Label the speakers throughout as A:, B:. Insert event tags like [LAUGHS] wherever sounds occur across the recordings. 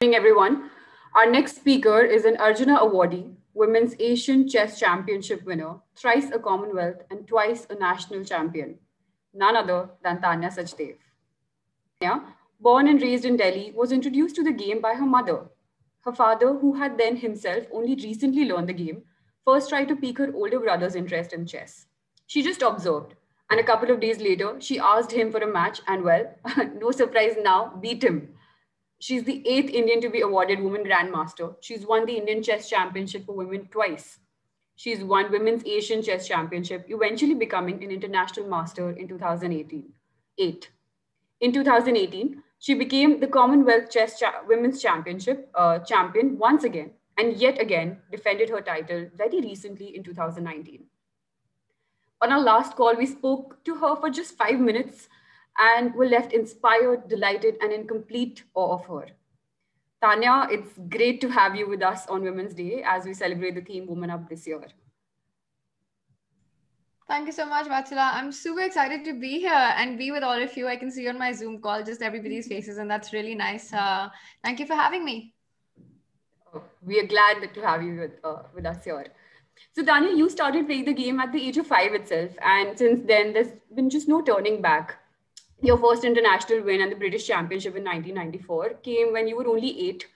A: Good morning, everyone. Our next speaker is an Arjuna awardee, Women's Asian Chess Championship winner, thrice a Commonwealth and twice a national champion, none other than Tanya Sachdev. Tanya, born and raised in Delhi, was introduced to the game by her mother. Her father, who had then himself only recently learned the game, first tried to pique her older brother's interest in chess. She just observed, and a couple of days later, she asked him for a match and, well, [LAUGHS] no surprise now, beat him She's the eighth Indian to be awarded Women Grandmaster. She's won the Indian Chess Championship for Women twice. She's won Women's Asian Chess Championship, eventually becoming an international master in 2018. Eight. In 2018, she became the Commonwealth Chess Cha Women's Championship uh, champion once again, and yet again defended her title very recently in 2019. On our last call, we spoke to her for just five minutes and were left inspired, delighted, and in complete awe of her. Tanya, it's great to have you with us on Women's Day as we celebrate the theme Women Up this year.
B: Thank you so much, Vatsala. I'm super excited to be here and be with all of you. I can see on my Zoom call just everybody's faces, and that's really nice. Uh, thank you for having me.
A: Oh, we are glad to have you with, uh, with us here. So, Tanya, you started playing the game at the age of five itself, and since then, there's been just no turning back your first international win and the British Championship in 1994 came when you were only eight.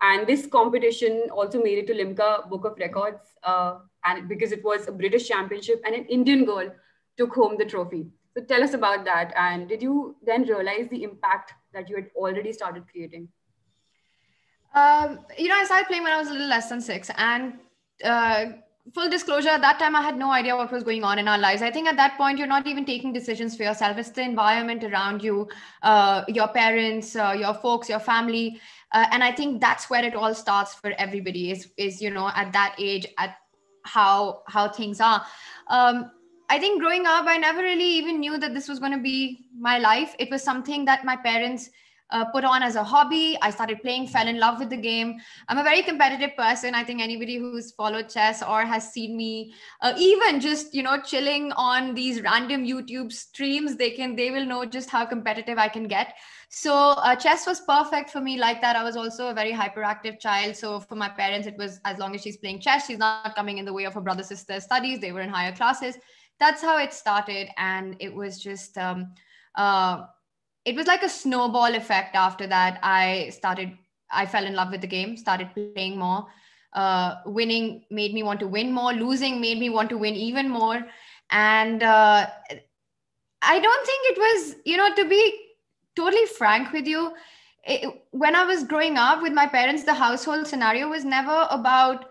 A: And this competition also made it to Limca Book of Records uh, and because it was a British Championship and an Indian girl took home the trophy. So tell us about that. And did you then realize the impact that you had already started creating?
B: Um, you know, I started playing when I was a little less than six. And uh, full disclosure at that time i had no idea what was going on in our lives i think at that point you're not even taking decisions for yourself it's the environment around you uh, your parents uh, your folks your family uh, and i think that's where it all starts for everybody is is you know at that age at how how things are um, i think growing up i never really even knew that this was going to be my life it was something that my parents uh, put on as a hobby. I started playing, fell in love with the game. I'm a very competitive person. I think anybody who's followed chess or has seen me, uh, even just you know chilling on these random YouTube streams, they can they will know just how competitive I can get. So uh, chess was perfect for me like that. I was also a very hyperactive child. So for my parents, it was as long as she's playing chess, she's not coming in the way of her brother sister studies. They were in higher classes. That's how it started, and it was just. Um, uh, it was like a snowball effect after that i started i fell in love with the game started playing more uh, winning made me want to win more losing made me want to win even more and uh, i don't think it was you know to be totally frank with you it, when i was growing up with my parents the household scenario was never about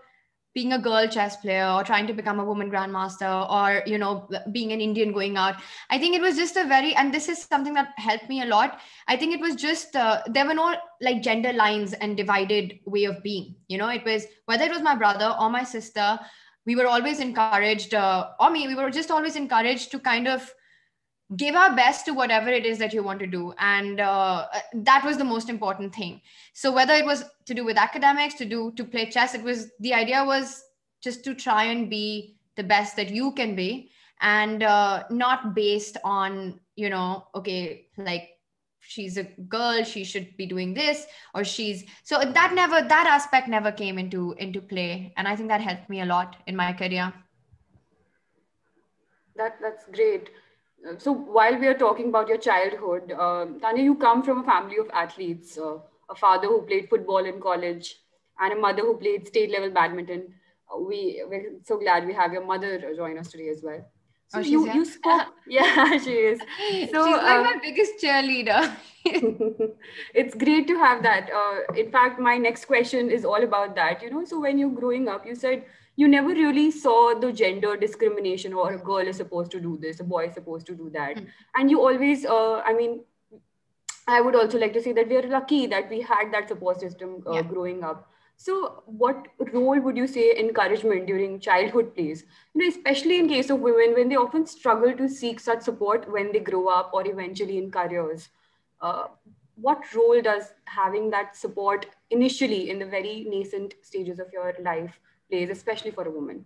B: being a girl chess player or trying to become a woman grandmaster or you know being an indian going out i think it was just a very and this is something that helped me a lot i think it was just uh, there were no like gender lines and divided way of being you know it was whether it was my brother or my sister we were always encouraged uh, or me we were just always encouraged to kind of give our best to whatever it is that you want to do and uh, that was the most important thing so whether it was to do with academics to do to play chess it was the idea was just to try and be the best that you can be and uh, not based on you know okay like she's a girl she should be doing this or she's so that never that aspect never came into into play and i think that helped me a lot in my career
A: that that's great so while we are talking about your childhood, uh, Tanya, you come from a family of athletes, uh, a father who played football in college and a mother who played state level badminton. Uh, we, we're so glad we have your mother join us today as well. So oh, you, you spoke, uh-huh. [LAUGHS] yeah, she is. So, she's like uh, my biggest cheerleader. [LAUGHS] [LAUGHS] it's great to have that. Uh, in fact, my next question is all about that. You know, so when you're growing up, you said you never really saw the gender discrimination or a girl is supposed to do this a boy is supposed to do that mm. and you always uh, i mean i would also like to say that we are lucky that we had that support system uh, yeah. growing up so what role would you say encouragement during childhood plays you know especially in case of women when they often struggle to seek such support when they grow up or eventually in careers uh, what role does having that support initially in the very nascent stages of your life plays, especially for a woman?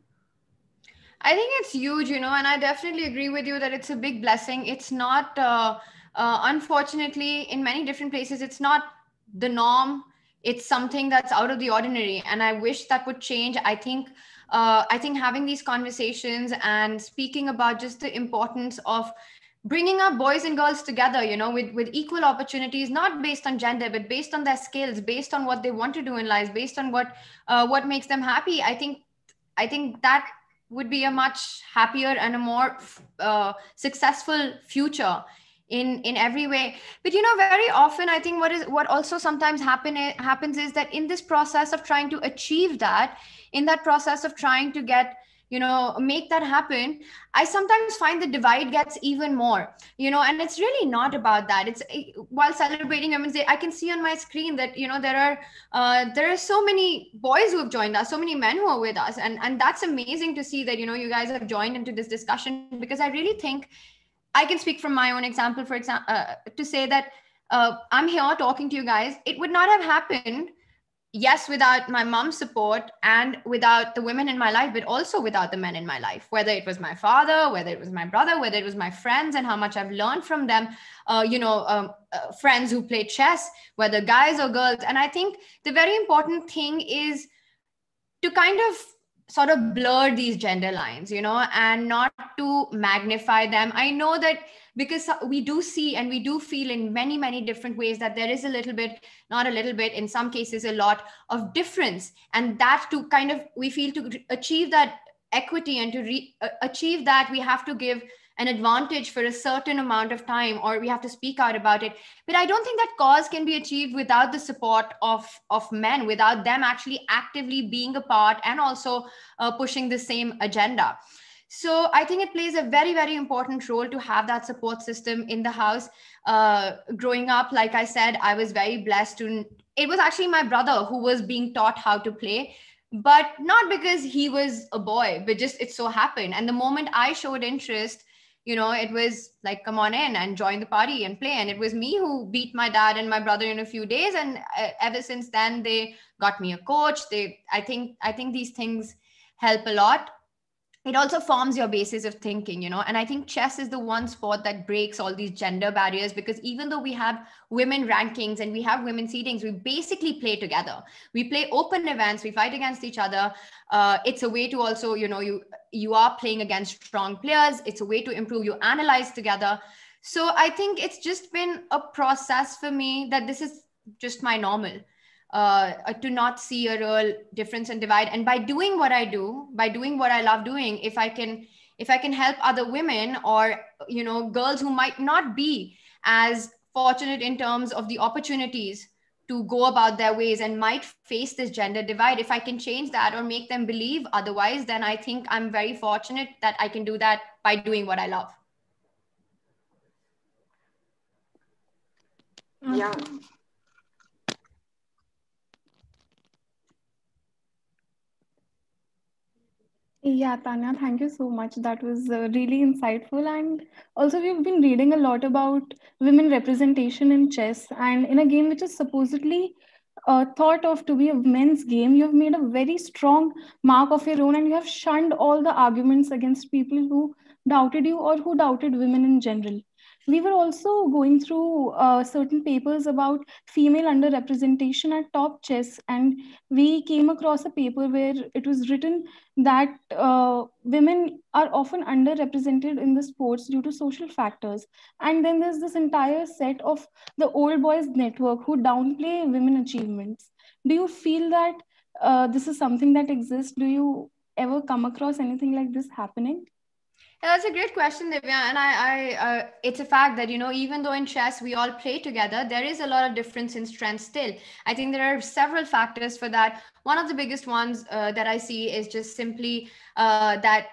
B: I think it's huge, you know, and I definitely agree with you that it's a big blessing. It's not, uh, uh, unfortunately, in many different places, it's not the norm. It's something that's out of the ordinary, and I wish that would change. I think, uh, I think having these conversations and speaking about just the importance of bringing up boys and girls together you know with with equal opportunities not based on gender but based on their skills based on what they want to do in life based on what uh, what makes them happy i think i think that would be a much happier and a more uh, successful future in in every way but you know very often i think what is what also sometimes happen eh, happens is that in this process of trying to achieve that in that process of trying to get you know make that happen i sometimes find the divide gets even more you know and it's really not about that it's eh, while celebrating women's day i can see on my screen that you know there are uh, there are so many boys who have joined us so many men who are with us and and that's amazing to see that you know you guys have joined into this discussion because i really think i can speak from my own example for example uh, to say that uh, i'm here talking to you guys it would not have happened yes, without my mom's support and without the women in my life, but also without the men in my life, whether it was my father, whether it was my brother, whether it was my friends, and how much I've learned from them, uh, you know, um, uh, friends who play chess, whether guys or girls. And I think the very important thing is to kind of sort of blur these gender lines, you know, and not to magnify them. I know that because we do see and we do feel in many many different ways that there is a little bit not a little bit in some cases a lot of difference and that to kind of we feel to achieve that equity and to re- achieve that we have to give an advantage for a certain amount of time or we have to speak out about it but i don't think that cause can be achieved without the support of of men without them actually actively being a part and also uh, pushing the same agenda so I think it plays a very, very important role to have that support system in the house. Uh, growing up, like I said, I was very blessed to. It was actually my brother who was being taught how to play, but not because he was a boy, but just it so happened. And the moment I showed interest, you know, it was like, come on in and join the party and play. And it was me who beat my dad and my brother in a few days. And uh, ever since then, they got me a coach. They, I think, I think these things help a lot it also forms your basis of thinking you know and i think chess is the one sport that breaks all these gender barriers because even though we have women rankings and we have women seedings we basically play together we play open events we fight against each other uh, it's a way to also you know you you are playing against strong players it's a way to improve you analyze together so i think it's just been a process for me that this is just my normal uh, to not see a real difference and divide. And by doing what I do, by doing what I love doing, if I can, if I can help other women or you know girls who might not be as fortunate in terms of the opportunities to go about their ways and might face this gender divide if i can change that or make them believe otherwise then i think i'm very fortunate that i can do that by doing what i love
A: yeah mm-hmm.
C: Yeah, Tanya, thank you so much. That was uh, really insightful. And also, we've been reading a lot about women representation in chess. And in a game which is supposedly uh, thought of to be a men's game, you've made a very strong mark of your own and you have shunned all the arguments against people who doubted you or who doubted women in general we were also going through uh, certain papers about female underrepresentation at top chess and we came across a paper where it was written that uh, women are often underrepresented in the sports due to social factors and then there's this entire set of the old boys network who downplay women achievements do you feel that uh, this is something that exists do you ever come across anything like
B: this happening yeah, that's a great question, Divya. And I, I uh, it's a fact that you know, even though in chess we all play together, there is a lot of difference in strength still. I think there are several factors for that. One of the biggest ones uh, that I see is just simply uh, that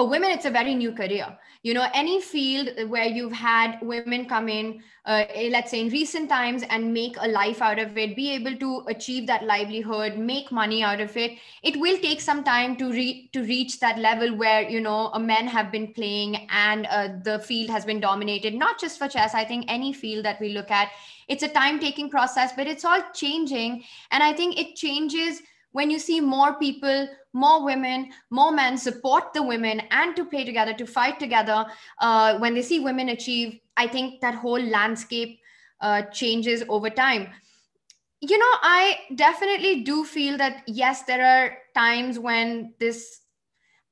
B: for women it's a very new career you know any field where you've had women come in uh, eh, let's say in recent times and make a life out of it be able to achieve that livelihood make money out of it it will take some time to re- to reach that level where you know men have been playing and uh, the field has been dominated not just for chess i think any field that we look at it's a time taking process but it's all changing and i think it changes when you see more people, more women, more men support the women and to play together, to fight together, uh, when they see women achieve, I think that whole landscape uh, changes over time. You know, I definitely do feel that, yes, there are times when this,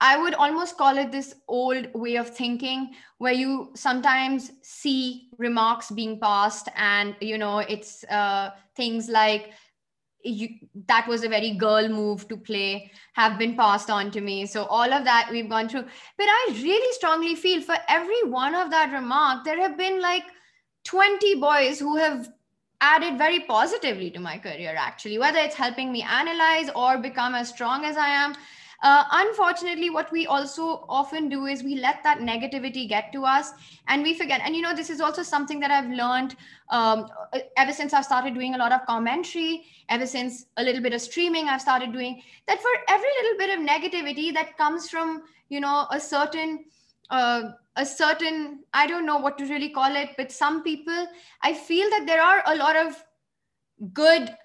B: I would almost call it this old way of thinking, where you sometimes see remarks being passed and, you know, it's uh, things like, you, that was a very girl move to play have been passed on to me so all of that we've gone through but i really strongly feel for every one of that remark there have been like 20 boys who have added very positively to my career actually whether it's helping me analyze or become as strong as i am uh, unfortunately, what we also often do is we let that negativity get to us and we forget. And, you know, this is also something that I've learned um, uh, ever since I've started doing a lot of commentary, ever since a little bit of streaming I've started doing, that for every little bit of negativity that comes from, you know, a certain, uh, a certain, I don't know what to really call it, but some people, I feel that there are a lot of good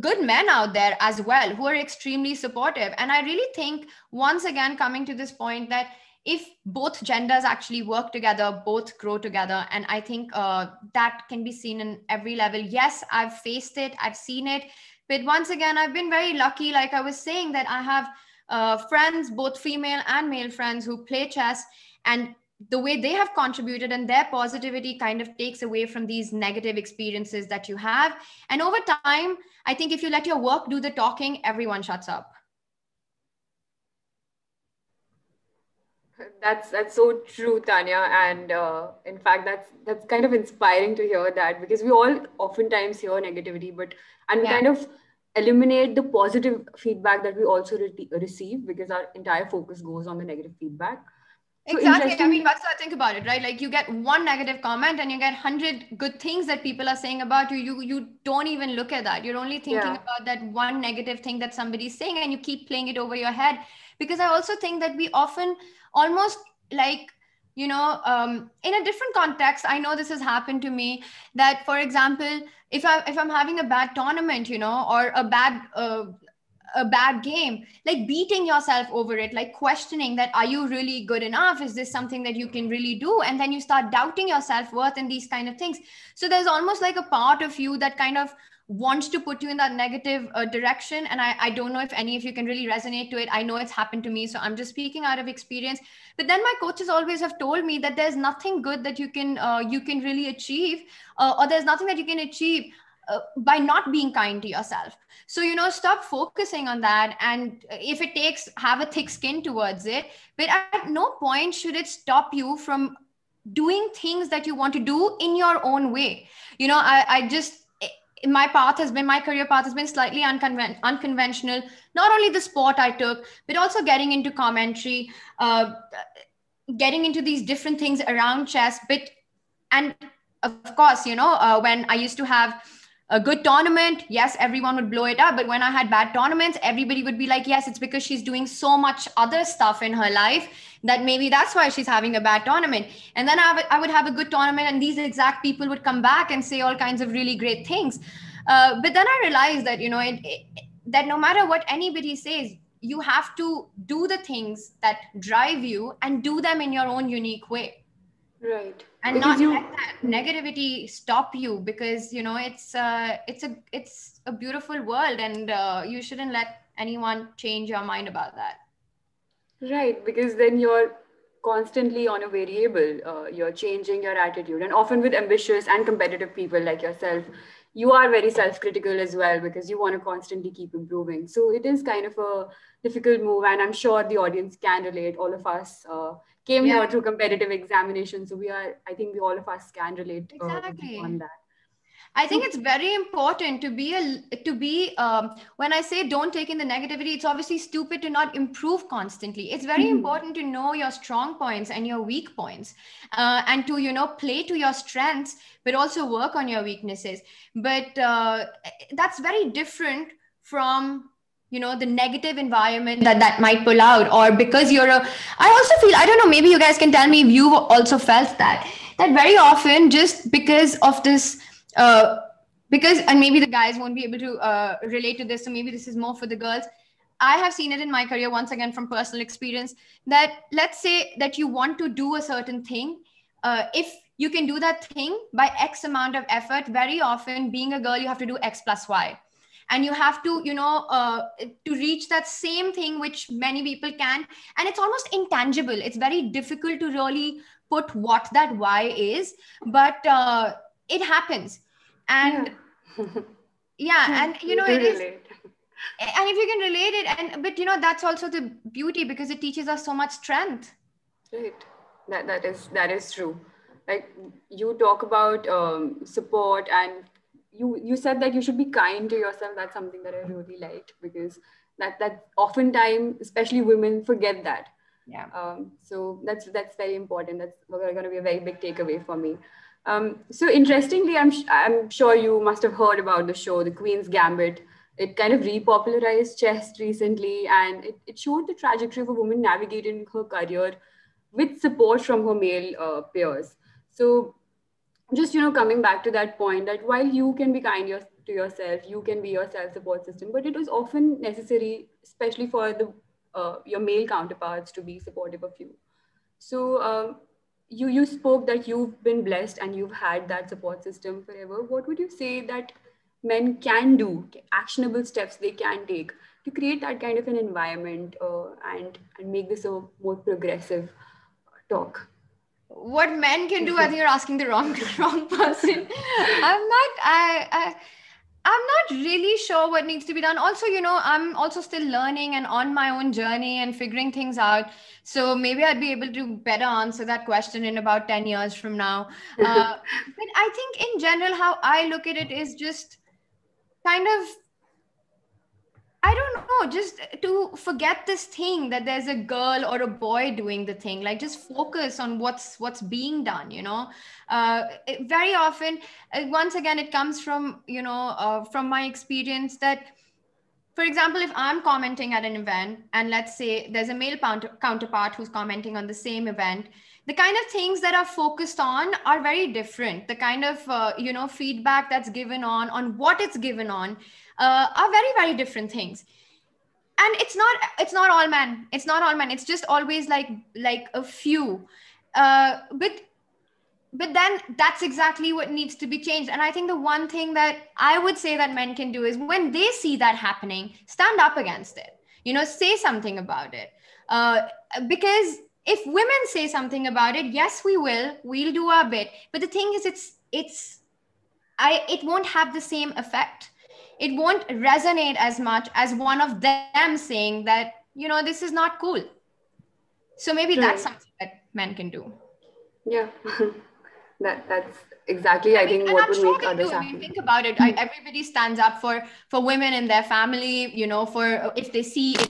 B: good men out there as well who are extremely supportive. And I really think, once again, coming to this point that if both genders actually work together, both grow together. And I think uh, that can be seen in every level. Yes, I've faced it, I've seen it. But once again, I've been very lucky, like I was saying, that I have uh, friends, both female and male friends, who play chess. And the way they have contributed and their positivity kind of takes away from these negative experiences that you have. And over time, I think if you let your work do the talking, everyone shuts up.
A: That's that's so true, Tanya, and uh, in fact, that's that's kind of inspiring to hear that because we all oftentimes hear negativity, but and yeah. kind of eliminate the positive feedback that we also re receive because our entire focus goes on the negative feedback.
B: Exactly. So I mean, that's how I think about it, right? Like you get one negative comment and you get hundred good things that people are saying about you. You you don't even look at that. You're only thinking yeah. about that one negative thing that somebody's saying, and you keep playing it over your head. Because I also think that we often almost like you know um, in a different context i know this has happened to me that for example if i if i'm having a bad tournament you know or a bad uh, a bad game like beating yourself over it like questioning that are you really good enough is this something that you can really do and then you start doubting your self-worth and these kind of things so there's almost like a part of you that kind of wants to put you in that negative uh, direction and I, I don't know if any of you can really resonate to it i know it's happened to me so i'm just speaking out of experience but then my coaches always have told me that there's nothing good that you can uh, you can really achieve uh, or there's nothing that you can achieve uh, by not being kind to yourself so you know stop focusing on that and if it takes have a thick skin towards it but at no point should it stop you from doing things that you want to do in your own way you know i, I just eh, my path has been my career path has been slightly unconven- unconventional not only the sport i took but also getting into commentary uh, getting into these different things around chess but and of course you know uh, when i used to have a good tournament, yes, everyone would blow it up. But when I had bad tournaments, everybody would be like, yes, it's because she's doing so much other stuff in her life that maybe that's why she's having a bad tournament. And then I, would have a good tournament, and these exact people would come back and say all kinds of really great things. Uh, but then I realized that, you know, it, it, that no matter what anybody says, you have to do the things that drive you and do them in your own unique way. Right and because not you... let that negativity stop you because you know it's uh, it's a it's a beautiful world and uh, you shouldn't let anyone change your mind about that
A: right because then you're constantly on a variable uh, you're changing your attitude and often with ambitious and competitive people like yourself you are very self-critical as well because you want to constantly keep improving so it is kind of a difficult move and i'm sure the audience can relate all of us uh, came yeah. here through competitive examination. So we are, I think we all of us can relate
B: uh, exactly. on that. I think it's very important to be a to be um, when I say don't take in the negativity. It's obviously stupid to not improve constantly. It's very mm-hmm. important to know your strong points and your weak points, uh, and to you know play to your strengths, but also work on your weaknesses. But uh, that's very different from you know the negative environment that that might pull out or because you're a i also feel i don't know maybe you guys can tell me if you also felt that that very often just because of this uh because and maybe the guys won't be able to uh, relate to this so maybe this is more for the girls i have seen it in my career once again from personal experience that let's say that you want to do a certain thing uh, if you can do that thing by x amount of effort very often being a girl you have to do x plus y and you have to you know uh, to reach that same thing which many people can and it's almost intangible it's very difficult to really put what that why is but uh, it happens and yeah, yeah and you know it is and if you can relate it and but you know that's also the beauty because it teaches us so much strength right that that is that is true like you talk
A: about um, support and you you said that you should be kind to yourself. That's something that I really liked because that that oftentimes, especially women, forget that. Yeah. Um, so that's that's very important. That's going to be a very big takeaway for me. Um, so interestingly, I'm I'm sure you must have heard about the show, The Queen's Gambit. It kind of repopularized chess recently, and it, it showed the trajectory of a woman navigating her career with support from her male uh, peers. So just you know coming back to that point that while you can be kind your, to yourself you can be your self support system but it is often necessary especially for the uh, your male counterparts to be supportive of you so um, you you spoke that you've been blessed and you've had that support system forever what would you say that men can do actionable steps they can take to create that kind of an environment uh, and and make this a more progressive uh, talk
B: what men can do i think you're asking the wrong [LAUGHS] wrong person i'm not I, I i'm not really sure what needs to be done also you know i'm also still learning and on my own journey and figuring things out so maybe i'd be able to better answer that question in about 10 years from now uh, [LAUGHS] but i think in general how i look at it is just kind of I don't know, just to forget this thing that there's a girl or a boy doing the thing. Like just focus on what's what's being done. You know, uh, it, very often, uh, once again, it comes from you know uh, from my experience that, for example, if I'm commenting at an event and let's say there's a male counter- counterpart who's commenting on the same event, the kind of things that are focused on are very different the kind of uh, you know feedback that's given on on what it's given on uh, are very very different things and it's not it's not all men it's not all men it's just always like like a few uh, but but then that's exactly what needs to be changed and i think the one thing that i would say that men can do is when they see that happening stand up against it you know say something about it uh, because if women say something about it yes we will we'll do our bit but the thing is it's it's i it won't have the same effect it won't resonate as much as one of them saying that you know this is not cool so maybe that's something that men can do yeah [LAUGHS] that that's
A: exactly i, I mean, think what I'm would sure make others I mean,
B: think about it I, everybody stands up for for women in their family you know for if they see if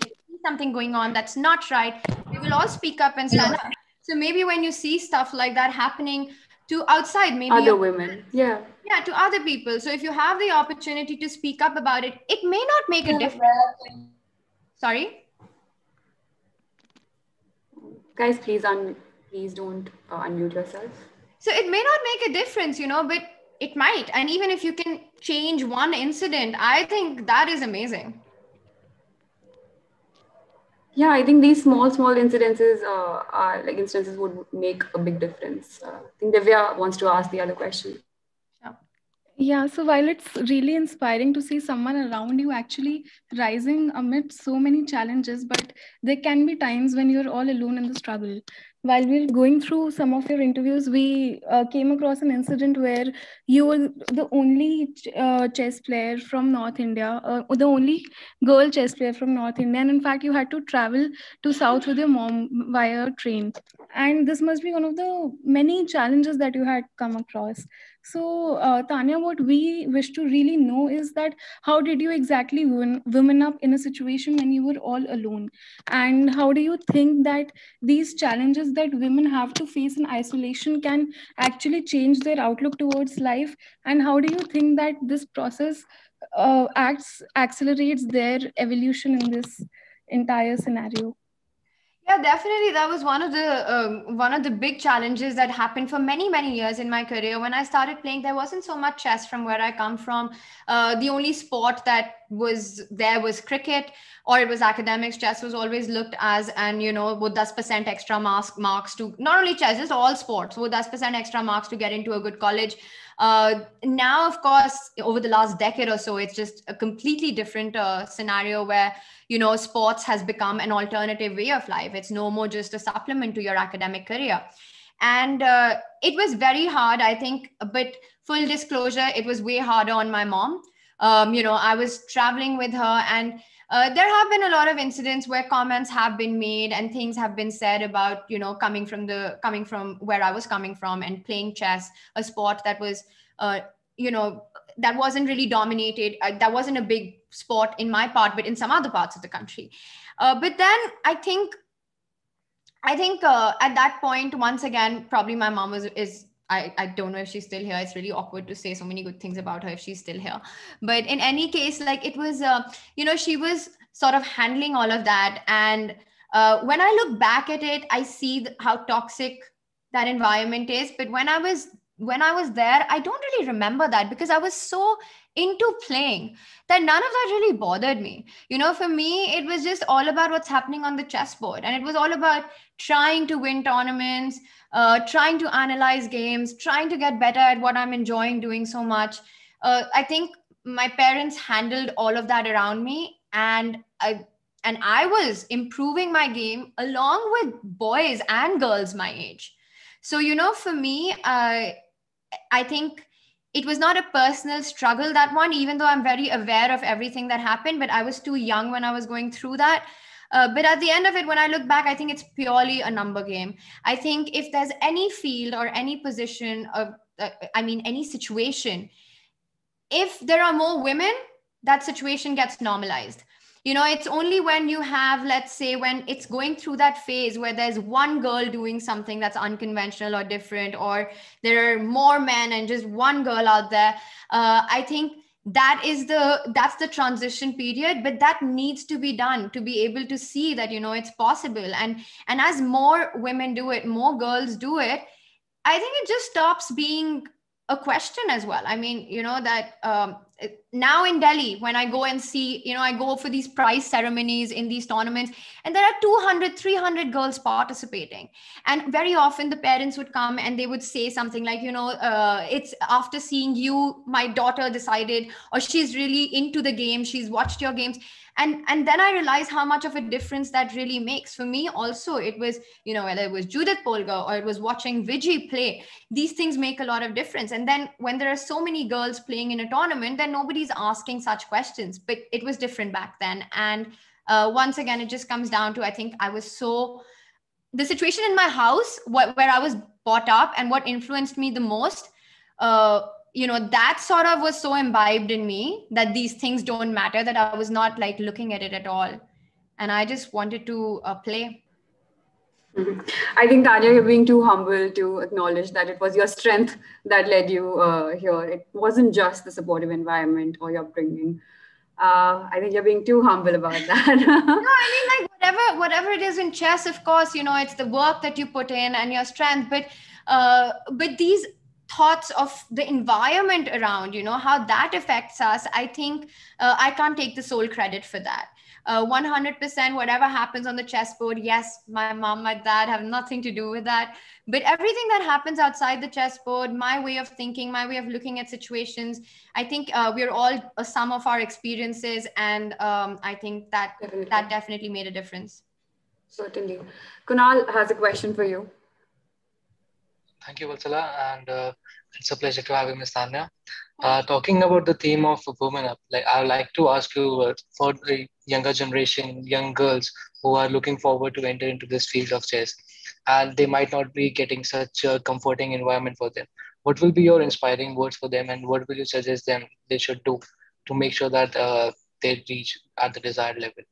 B: something going on that's not right, we will all speak up and stand yeah. up. So maybe when you see stuff like that happening to outside, maybe other women, yeah, yeah, to other people. So if you have the opportunity to speak up about it, it may not make a difference. Sorry. Guys, please un-
A: please don't uh, unmute yourself.
B: So it may not make a difference, you know, but it might. And even if you can change one incident, I think that is amazing
A: yeah i think these small small incidences uh, are like instances would make a big difference uh, i think divya wants to ask the other question yeah.
C: yeah so while it's really inspiring to see someone around you actually rising amid so many challenges but there can be times when you're all alone in the struggle while we were going through some of your interviews, we uh, came across an incident where you were the only uh, chess player from North India, uh, the only girl chess player from North India. And in fact, you had to travel to South with your mom via train. And this must be one of the many challenges that you had come across. So, uh, Tanya, what we wish to really know is that how did you exactly win, women up in a situation when you were all alone? And how do you think that these challenges that women have to face in isolation can actually change their outlook towards life? And how do you think that this process uh, acts accelerates
B: their evolution in this entire scenario? Yeah, definitely. That was one of the um, one of the big challenges that happened for many many years in my career. When I started playing, there wasn't so much chess from where I come from. Uh, the only sport that was there was cricket or it was academics chess was always looked as and you know with 10% extra mask marks to not only chess just all sports with 10% extra marks to get into a good college uh, now of course over the last decade or so it's just a completely different uh, scenario where you know sports has become an alternative way of life it's no more just a supplement to your academic career and uh, it was very hard i think but full disclosure it was way harder on my mom um, you know, I was traveling with her and uh, there have been a lot of incidents where comments have been made and things have been said about you know coming from the coming from where i was coming from and playing chess a sport that was uh, you know that wasn't really dominated uh, that wasn't a big sport in my part but in some other parts of the country uh, but then i think i think uh, at that point once again probably my mom was is I, I don't know if she's still here. It's really awkward to say so many good things about her if she's still here. But in any case, like it was, uh, you know, she was sort of handling all of that. And uh, when I look back at it, I see th- how toxic that environment is. But when I was when I was there, I don't really remember that because I was so into playing that none of that really bothered me you know for me it was just all about what's happening on the chessboard and it was all about trying to win tournaments uh, trying to analyze games trying to get better at what i'm enjoying doing so much uh, i think my parents handled all of that around me and i and i was improving my game along with boys and girls my age so you know for me uh, i think it was not a personal struggle that one even though i'm very aware of everything that happened but i was too young when i was going through that uh, but at the end of it when i look back i think it's purely a number game i think if there's any field or any position of uh, i mean any situation if there are more women that situation gets normalized you know it's only when you have let's say when it's going through that phase where there's one girl doing something that's unconventional or different or there are more men and just one girl out there uh, i think that is the that's the transition period but that needs to be done to be able to see that you know it's possible and and as more women do it more girls do it i think it just stops being a question as well i mean you know that um, now in Delhi, when I go and see, you know, I go for these prize ceremonies in these tournaments, and there are 200, 300 girls participating. And very often the parents would come and they would say something like, you know, uh, it's after seeing you, my daughter decided, or she's really into the game, she's watched your games and and then i realized how much of a difference that really makes for me also it was you know whether it was judith polgar or it was watching viji play these things make a lot of difference and then when there are so many girls playing in a tournament then nobody's asking such questions but it was different back then and uh, once again it just comes down to i think i was so the situation in my house wh- where i was brought up and what influenced me the most uh, you know that sort of was so imbibed in me that these things don't matter that i was not like looking at it at all and i just wanted to uh, play
A: mm-hmm. I think Tanya, you're being too humble to acknowledge that it was your strength that led you uh, here. It wasn't just the supportive environment or your upbringing. Uh, I think you're being too humble
B: about that. [LAUGHS] no, I mean like whatever whatever it is in chess, of course, you know it's the work that you put in and your strength. But uh, but these thoughts of the environment around you know how that affects us i think uh, i can't take the sole credit for that uh, 100% whatever happens on the chessboard yes my mom my dad have nothing to do with that but everything that happens outside the chessboard my way of thinking my way of looking at situations i think uh, we're all a sum of our experiences and um, i think that definitely. that definitely made a difference certainly kunal has a question for you
C: Thank you, Vatsala, and uh, it's a pleasure to you, Miss Tanya. Uh, talking about the theme of women up, like I would like to ask you uh, for the younger generation, young girls who are looking forward to enter into this field of chess,
A: and they might not be getting such a comforting environment for them. What will be your inspiring words for them, and what will you suggest them they should do to make sure that uh, they reach at the desired level?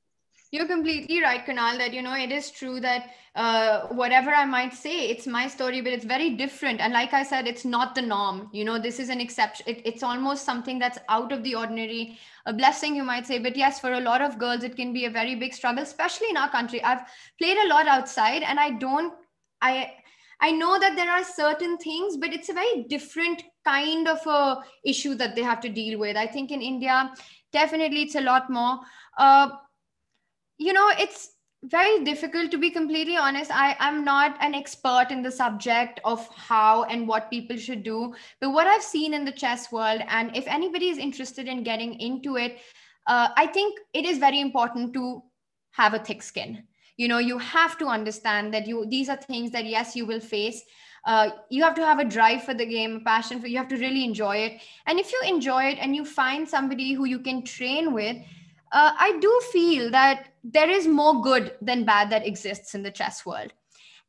B: You're completely right, Kanal, that, you know, it is true that uh, whatever I might say, it's my story, but it's very different. And like I said, it's not the norm. You know, this is an exception. It, it's almost something that's out of the ordinary, a blessing, you might say. But yes, for a lot of girls, it can be a very big struggle, especially in our country. I've played a lot outside and I don't, I, I know that there are certain things, but it's a very different kind of a issue that they have to deal with. I think in India, definitely it's a lot more. Uh, you know, it's very difficult to be completely honest i i'm not an expert in the subject of how and what people should do but what i've seen in the chess world and if anybody is interested in getting into it uh, i think it is very important to have a thick skin you know you have to understand that you these are things that yes you will face uh, you have to have a drive for the game a passion for you have to really enjoy it and if you enjoy it and you find somebody who you can train with uh, i do feel that there is more good than bad that exists in the chess world.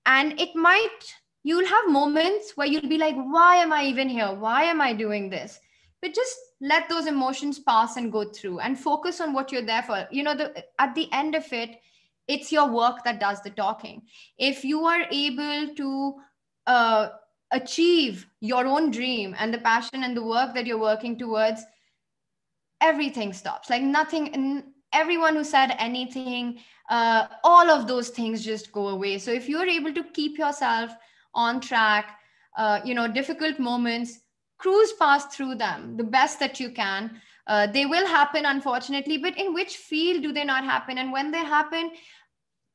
B: And it might, you'll have moments where you'll be like, why am I even here? Why am I doing this? But just let those emotions pass and go through and focus on what you're there for. You know, the, at the end of it, it's your work that does the talking. If you are able to uh, achieve your own dream and the passion and the work that you're working towards, everything stops. Like nothing, everyone who said anything, uh, all of those things just go away. So if you're able to keep yourself on track, uh, you know, difficult moments, cruise past through them the best that you can. Uh, they will happen, unfortunately, but in which field do they not happen? And when they happen,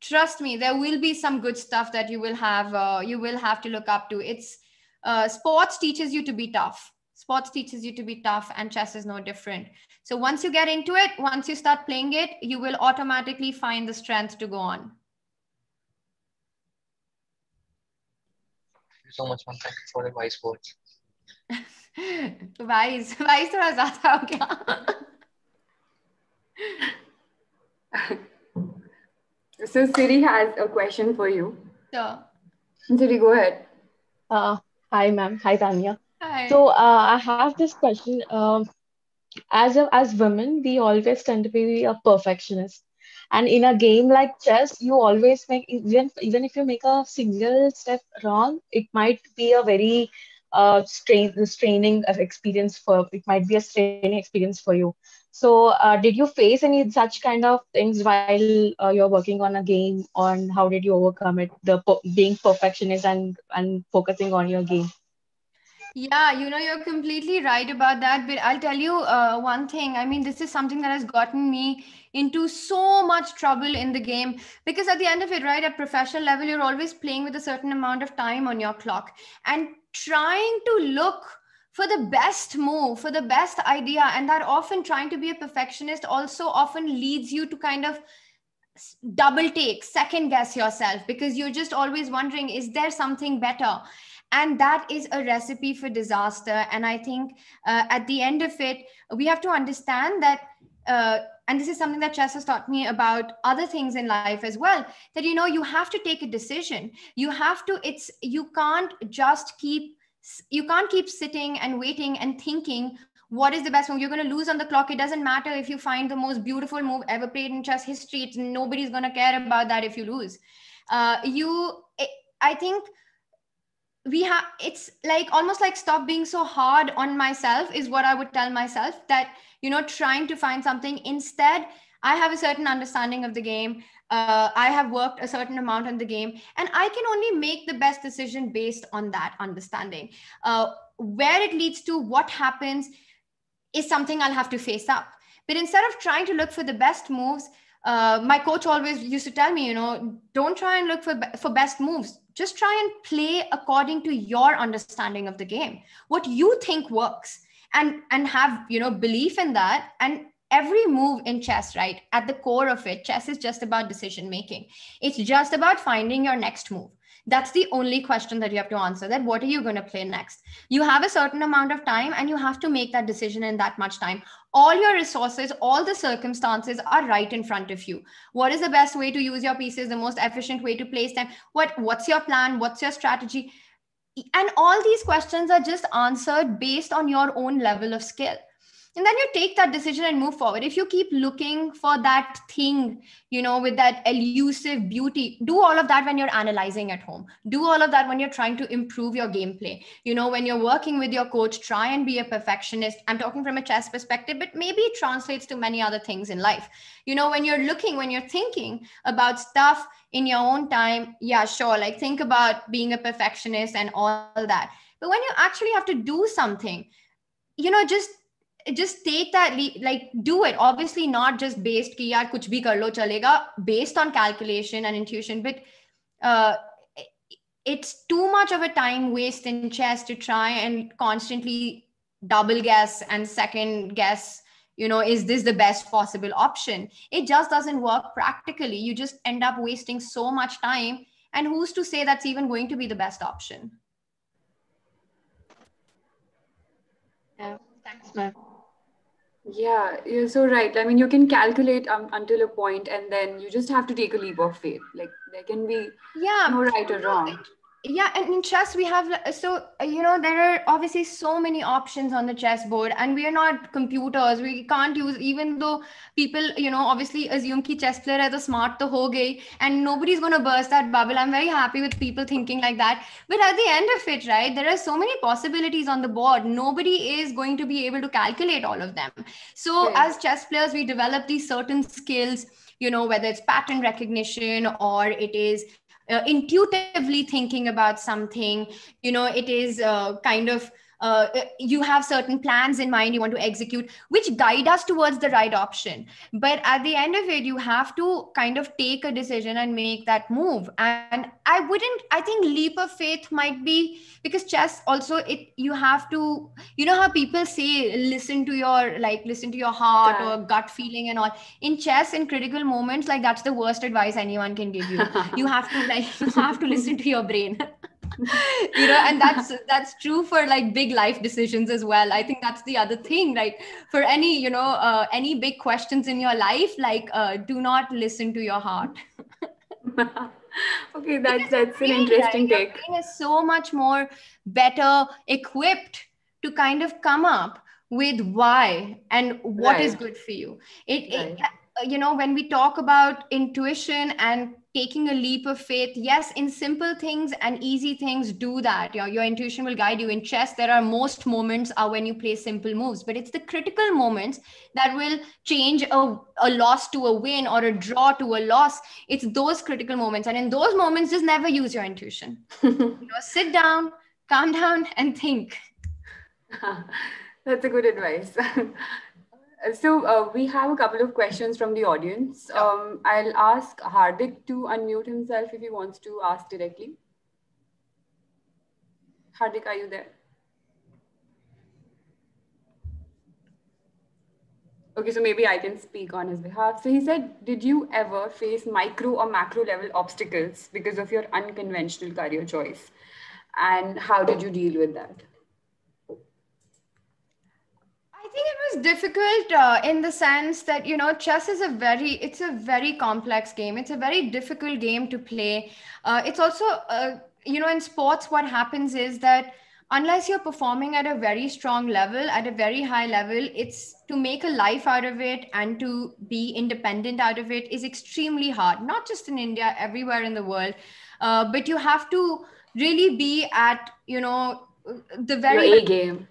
B: trust me, there will be some good stuff that you will have. Uh, you will have to look up to. It's uh, sports teaches you to be tough sports teaches you to be tough and chess is no different so once you get into it once you start playing it you will automatically find the strength to go on Thank
C: you so much man thank you for the wise words
B: wise wise थोड़ा ज्यादा हो गया
A: so siri has a question for you
B: sure so,
C: siri go ahead uh, hi ma'am hi tanya Hi. So uh, I have this question. Um, as a, as women, we always tend to be a perfectionist, and in a game like chess, you always make even even if you make a single step wrong, it might be a very uh, strain straining experience for it might be a straining experience for you. So, uh, did you face any such kind of things while uh, you're working on a game? On how did you overcome it? The being perfectionist and and focusing on your game.
B: Yeah, you know, you're completely right about that. But I'll tell you uh, one thing. I mean, this is something that has gotten me into so much trouble in the game because at the end of it, right, at professional level, you're always playing with a certain amount of time on your clock and trying to look for the best move, for the best idea. And that often trying to be a perfectionist also often leads you to kind of double take, second guess yourself because you're just always wondering, is there something better? and that is a recipe for disaster and i think uh, at the end of it we have to understand that uh, and this is something that chess has taught me about other things in life as well that you know you have to take a decision you have to it's you can't just keep you can't keep sitting and waiting and thinking what is the best move you're going to lose on the clock it doesn't matter if you find the most beautiful move ever played in chess history it's, nobody's going to care about that if you lose uh, you it, i think we have it's like almost like stop being so hard on myself is what i would tell myself that you know trying to find something instead i have a certain understanding of the game uh, i have worked a certain amount on the game and i can only make the best decision based on that understanding uh, where it leads to what happens is something i'll have to face up but instead of trying to look for the best moves uh, my coach always used to tell me you know don't try and look for for best moves just try and play according to your understanding of the game what you think works and and have you know belief in that and every move in chess right at the core of it chess is just about decision making it's just about finding your next move that's the only question that you have to answer that what are you going to play next you have a certain amount of time and you have to make that decision in that much time all your resources, all the circumstances are right in front of you. What is the best way to use your pieces, the most efficient way to place them? What what's your plan? What's your strategy? And all these questions are just answered based on your own level of skill and then you take that decision and move forward if you keep looking for that thing you know with that elusive beauty do all of that when you're analyzing at home do all of that when you're trying to improve your gameplay you know when you're working with your coach try and be a perfectionist i'm talking from a chess perspective but maybe it translates to many other things in life you know when you're looking when you're thinking about stuff in your own time yeah sure like think about being a perfectionist and all that but when you actually have to do something you know just just take that like do it obviously not just based ki yaar kuch bhi kar lo chalega based on calculation and intuition but uh, it's too much of a time waste in chess to try and constantly double guess and second guess you know is this the best possible option it just doesn't work practically you just end up wasting so much time and who's to say that's even going to be the best option
A: yeah thanks ma'am yeah, you're so right. I mean, you can calculate um, until a point, and then you just have to take a leap of faith. Like there can
B: be yeah, no right or wrong yeah and in chess we have uh, so uh, you know there are obviously so many options on the chessboard and we are not computers we can't use even though people you know obviously assume ki chess player as a smart to ho gay, and nobody's going to burst that bubble i'm very happy with people thinking like that but at the end of it right there are so many possibilities on the board nobody is going to be able to calculate all of them so right. as chess players we develop these certain skills you know whether it's pattern recognition or it is uh, intuitively thinking about something you know it is uh, kind of uh, you have certain plans in mind you want to execute which guide us towards the right option but at the end of it you have to kind of take a decision and make that move and i wouldn't i think leap of faith might be because chess also it you have to you know how people say listen to your like listen to your heart yeah. or gut feeling and all in chess in critical moments like that's the worst advice anyone can give you [LAUGHS] you have to like [LAUGHS] you have to listen to your brain [LAUGHS] [LAUGHS] you know and that's that's true for like big life decisions as well i think that's the other thing right for any you know uh, any big questions in your life like uh, do not listen to your heart [LAUGHS] okay that's because that's an brain, interesting right? take brain is so much more better equipped to kind of come up with why and what right. is good for you it, right. it uh, you know when we talk about intuition and taking a leap of faith yes in simple things and easy things do that your, your intuition will guide you in chess there are most moments are when you play simple moves but it's the critical moments that will change a, a loss to a win or a draw to a loss it's those critical moments and in those moments just never use your intuition [LAUGHS] you know sit down calm down and think [LAUGHS] that's a good advice [LAUGHS]
A: So uh, we have a couple of questions from the audience. Um, I'll ask Hardik to unmute himself if he wants to ask directly. Hardik, are you there? Okay, so maybe I can speak on his behalf. So he said, did you ever face micro or macro level obstacles because of your unconventional career choice? And how did you deal with that?
B: think it was difficult uh, in the sense that you know chess is a very it's a very complex game. It's a very difficult game to play. Uh, it's also uh, you know in sports what happens is that unless you're performing at a very strong level at a very high level it's to make a life out of it and to be independent out of it is extremely hard not just in india everywhere in the world uh, but you have to really be at you know the very game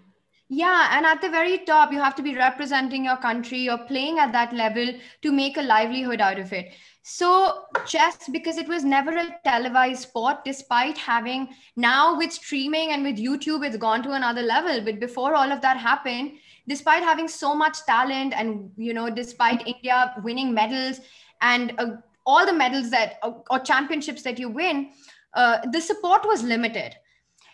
B: yeah, and at the very top, you have to be representing your country or playing at that level to make a livelihood out of it. So, chess, because it was never a televised sport, despite having now with streaming and with YouTube, it's gone to another level. But before all of that happened, despite having so much talent and, you know, despite India winning medals and uh, all the medals that uh, or championships that you win, uh, the support was limited.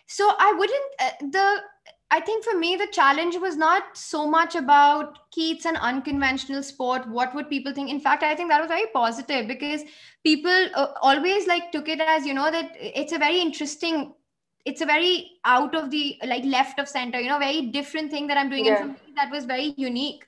B: So, I wouldn't, uh, the I think for me, the challenge was not so much about Keats an unconventional sport. What would people think? In fact, I think that was very positive because people uh, always like took it as, you know, that it's a very interesting, it's a very out of the like left of center, you know, very different thing that I'm doing. Yeah. And something that was very unique.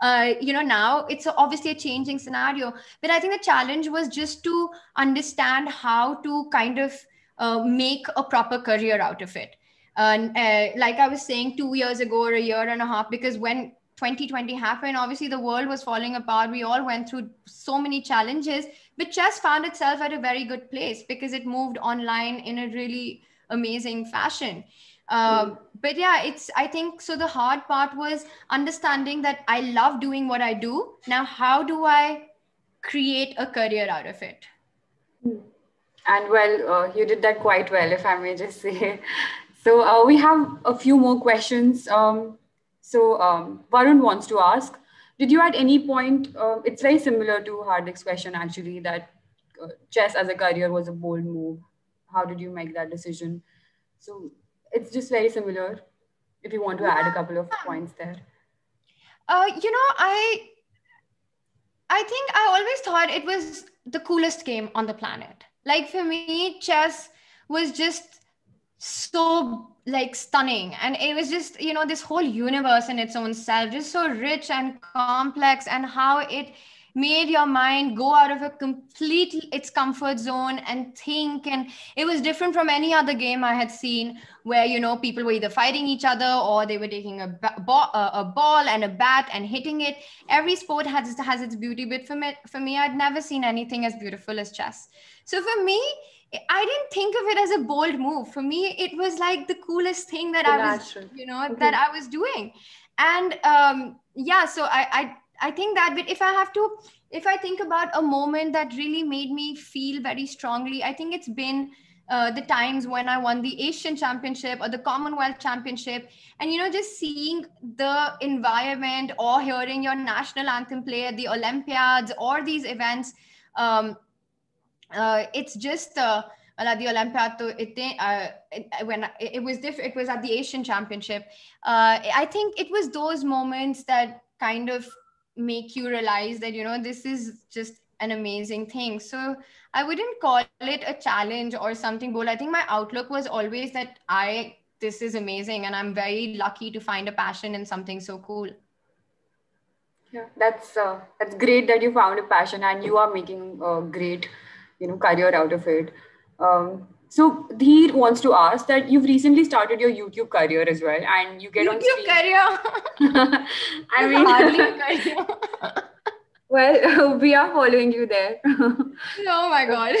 B: Uh, you know, now it's obviously a changing scenario. But I think the challenge was just to understand how to kind of uh, make a proper career out of it and uh, like I was saying, two years ago or a year and a half, because when 2020 happened, obviously the world was falling apart. We all went through so many challenges, but chess found itself at a very good place because it moved online in a really amazing fashion. Uh, but yeah, it's, I think, so the hard part was understanding that I love doing what I do. Now, how do I create a career out of it?
A: Hmm. And well, uh, you did that quite well, if I may just say. [LAUGHS] So uh, we have a few more questions. Um, so um, Varun wants to ask, did you at any point, uh, it's very similar to Hardik's question actually, that uh, chess as a career was a bold move. How did you make that decision? So it's just very similar. If you want to add a couple of
B: points there. Uh, you know, I, I think I always thought it was the coolest game on the planet. Like for me, chess was just so like stunning and it was just you know this whole universe in its own self just so rich and complex and how it made your mind go out of a complete its comfort zone and think and it was different from any other game i had seen where you know people were either fighting each other or they were taking a, ball, a ball and a bat and hitting it every sport has, has its beauty but for me, for me i'd never seen anything as beautiful as chess so for me I didn't think of it as a bold move. For me, it was like the coolest thing that the I natural. was, you know, okay. that I was doing. And um, yeah, so I, I, I think that. But if I have to, if I think about a moment that really made me feel very strongly, I think it's been uh, the times when I won the Asian Championship or the Commonwealth Championship. And, you know, just seeing the environment or hearing your national anthem play at the Olympiads or these events, um, uh, it's just uh, the Olympiato, uh, it, uh, it, when it, was different, it was at the Asian Championship. Uh, I think it was those moments that kind of make you realize that you know this is just an amazing thing. So I wouldn't call it a challenge or something bold. I think my outlook was always that I this is amazing and I'm very lucky to find a passion in something so cool. Yeah, that's uh, that's great
A: that you found a passion and you are making uh, great you know career out of it. Um, so he wants to ask that you've recently started your YouTube career as well, and you get YouTube on YouTube career.
B: [LAUGHS] [LAUGHS] I mean, hardly [LAUGHS]
A: career well [LAUGHS] we are following you there [LAUGHS]
B: oh my god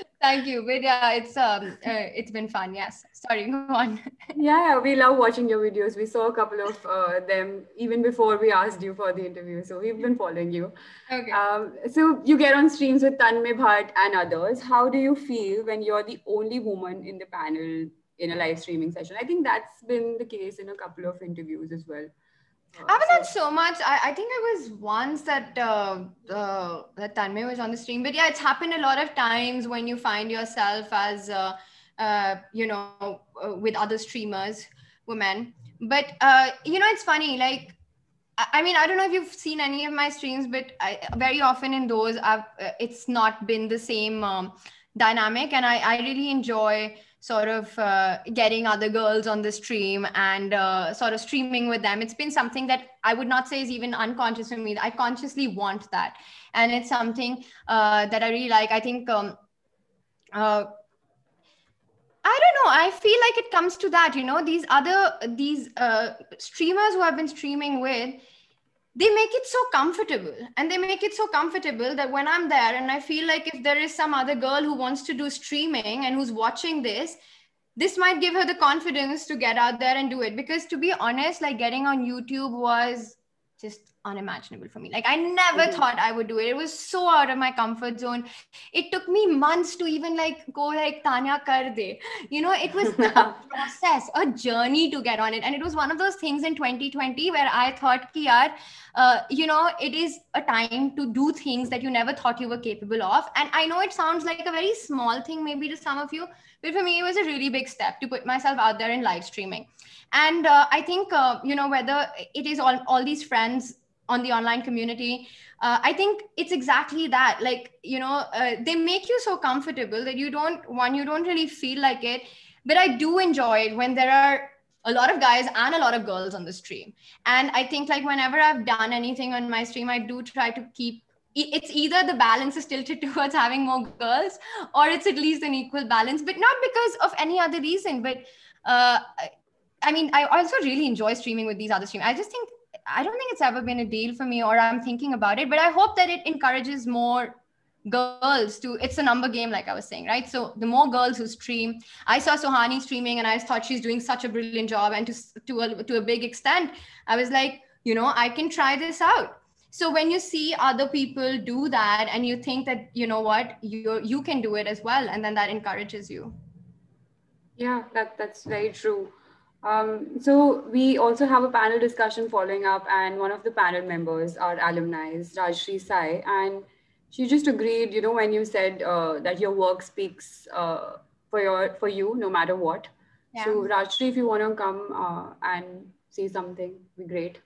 B: [LAUGHS] thank you but yeah it's um uh, it's been fun yes sorry go on
A: yeah we love watching your videos we saw a couple of uh, them even before we asked you for the interview so we've been following you okay um, so you get on streams with tanmay bhatt and others how do you feel when you're the only woman in the panel in a live streaming session i think that's been the case in a couple of interviews as well I oh,
B: haven't so, done so much. I, I think I was once that uh, uh, that Tanmay was on the stream, but yeah, it's happened a lot of times when you find yourself as uh, uh, you know uh, with other streamers, women. But uh, you know, it's funny. Like, I, I, mean, I don't know if you've seen any of my streams, but I, very often in those, I've, uh, it's not been the same um, dynamic, and I, I really enjoy sort of uh, getting other girls on the stream and uh, sort of streaming with them. It's been something that I would not say is even unconscious for me. I consciously want that. And it's something uh, that I really like. I think. Um, uh, I don't know. I feel like it comes to that, you know, these other these uh, streamers who I've been streaming with, they make it so comfortable and they make it so comfortable that when i'm there and i feel like if there is some other girl who wants to do streaming and who's watching this this might give her the confidence to get out there and do it because to be honest like getting on youtube was just unimaginable for me. Like I never mm-hmm. thought I would do it. It was so out of my comfort zone. It took me months to even like go like Tanya Karde. You know, it was a [LAUGHS] process, a journey to get on it. And it was one of those things in 2020 where I thought, ki yaar, uh, you know, it is a time to do things that you never thought you were capable of. And I know it sounds like a very small thing maybe to some of you, but for me it was a really big step to put myself out there in live streaming. And uh, I think, uh, you know, whether it is all, all these friends on the online community uh, i think it's exactly that like you know uh, they make you so comfortable that you don't one you don't really feel like it but i do enjoy it when there are a lot of guys and a lot of girls on the stream and i think like whenever i've done anything on my stream i do try to keep it's either the balance is tilted [LAUGHS] towards having more girls or it's at least an equal balance but not because of any other reason but uh, i mean i also really enjoy streaming with these other streamers i just think I don't think it's ever been a deal for me or I'm thinking about it, but I hope that it encourages more girls to it's a number game like i was saying right so the more girls who stream i saw sohani streaming and i thought she's doing such a brilliant job and to to a, to a big extent i was like you know i can try this out so when you see other people do that and you think that you know what you you can do it as well and then that encourages you
A: yeah that that's very true um, so we also have a panel discussion following up and one of the panel members, our alumni, is Rajshri Sai. And she just agreed, you know, when you said uh, that your work speaks uh, for, your, for you no matter what.
D: Yeah. So Rajshri,
A: if you want to come uh, and say something, be great.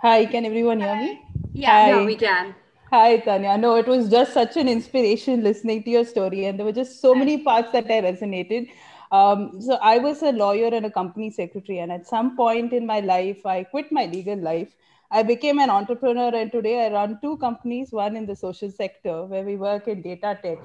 D: Hi, can everyone hear me?
A: Yeah, yeah we can.
D: Hi, Tanya. No, it was just such an inspiration listening to your story, and there were just so many parts that I resonated. Um, so I was a lawyer and a company secretary, and at some point in my life, I quit my legal life. I became an entrepreneur, and today I run two companies, one in the social sector where we work in data tech.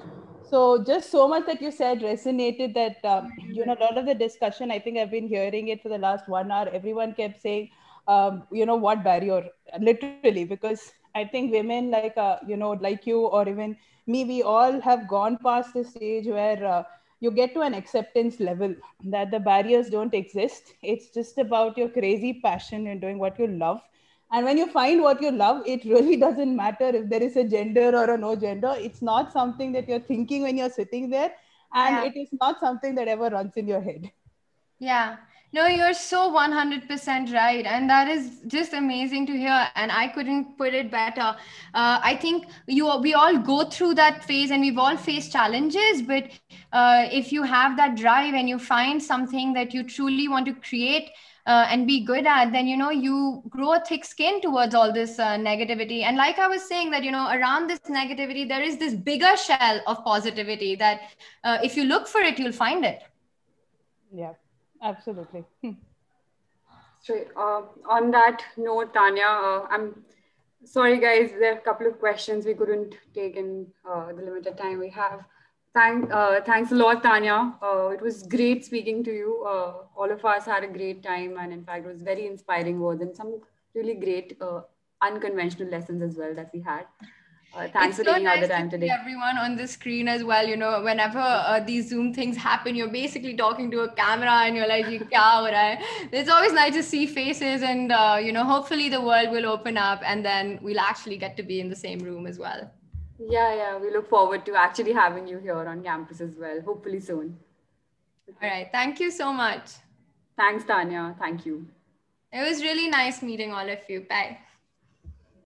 D: So just so much that you said resonated. That um, you know, a lot of the discussion. I think I've been hearing it for the last one hour. Everyone kept saying, um, you know, what barrier? Literally, because I think women like uh, you know like you or even me, we all have gone past the stage where uh, you get to an acceptance level that the barriers don't exist. It's just about your crazy passion and doing what you love. And when you find what you love, it really [LAUGHS] doesn't matter if there is a gender or a no gender. It's not something that you're thinking when you're sitting there. And yeah. it is not something that ever runs in your head.
B: Yeah. No, you're so 100% right. And that is just amazing to hear. And I couldn't put it better. Uh, I think you, we all go through that phase and we've all faced challenges. But uh, if you have that drive and you find something that you truly want to create, uh, and be good at then you know you grow a thick skin towards all this uh, negativity and like i was saying that you know around this negativity there is this bigger shell of positivity that uh, if you look for it you'll find it
D: yeah Absolutely. Hmm.
A: so uh, on that note, Tanya, uh, I'm sorry, guys. There are a couple of questions we couldn't take in uh, the limited time we have. Thank, uh, thanks a lot, Tanya. Uh, it was great speaking to you. Uh, all of us had a great time, and in fact, it was very inspiring words and some really great unconventional lessons as well that we had. Uh, thanks it's for so nice out the time to today.
B: Everyone on the screen as well. You know, whenever uh, these Zoom things happen, you're basically talking to a camera and you're like, "Kya ho raha It's always nice to see faces, and uh, you know, hopefully the world will open up, and then we'll actually get to be in the same room as well.
A: Yeah, yeah. We look forward to actually having you here on campus as well. Hopefully soon. All right. Thank you so much. Thanks, Tanya. Thank you. It was really nice meeting all of you. Bye.